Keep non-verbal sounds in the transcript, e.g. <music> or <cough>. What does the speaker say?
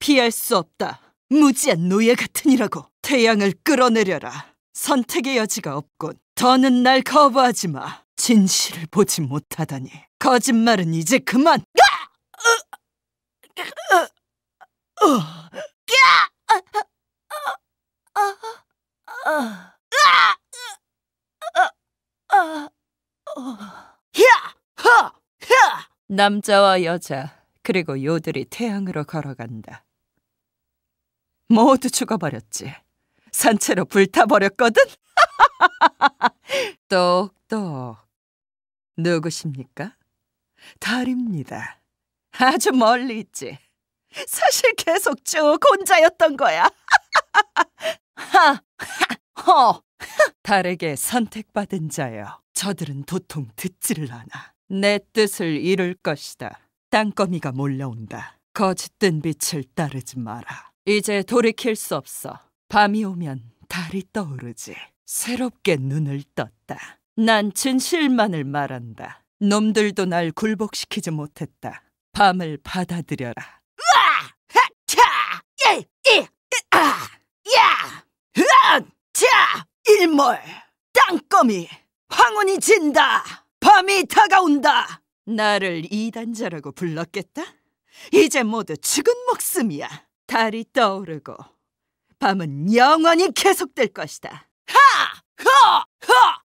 피할 수 없다. 무지한 노예 같으니라고 태양을 끌어내려라. 선택의 여지가 없군. 더는 날 거부하지 마. 진실을 보지 못하다니. 거짓말은 이제 그만. 남자와 여자 그리고 요들이 태양으로 걸어간다. 모두 죽어버렸지. 산채로 불타버렸거든. <laughs> 똑똑. 누구십니까? 달입니다. 아주 멀리 있지. 사실 계속 쭉 혼자였던 거야. <laughs> 하, 하, 허. 달에게 선택받은 자여. 저들은 도통 듣지를 않아. 내 뜻을 이룰 것이다. 땅거미가 몰려온다. 거짓된 빛을 따르지 마라. 이제 돌이킬 수 없어. 밤이 오면 달이 떠오르지. 새롭게 눈을 떴다. 난 진실만을 말한다. 놈들도 날 굴복시키지 못했다. 밤을 받아들여라. 으아! 아! 예! 예! 일몰, 땅거미, 황혼이 진다. 밤이 다가온다. 나를 이단자라고 불렀겠다? 이제 모두 죽은 목숨이야. 달이 떠오르고 밤은 영원히 계속될 것이다. 하! 허! 허!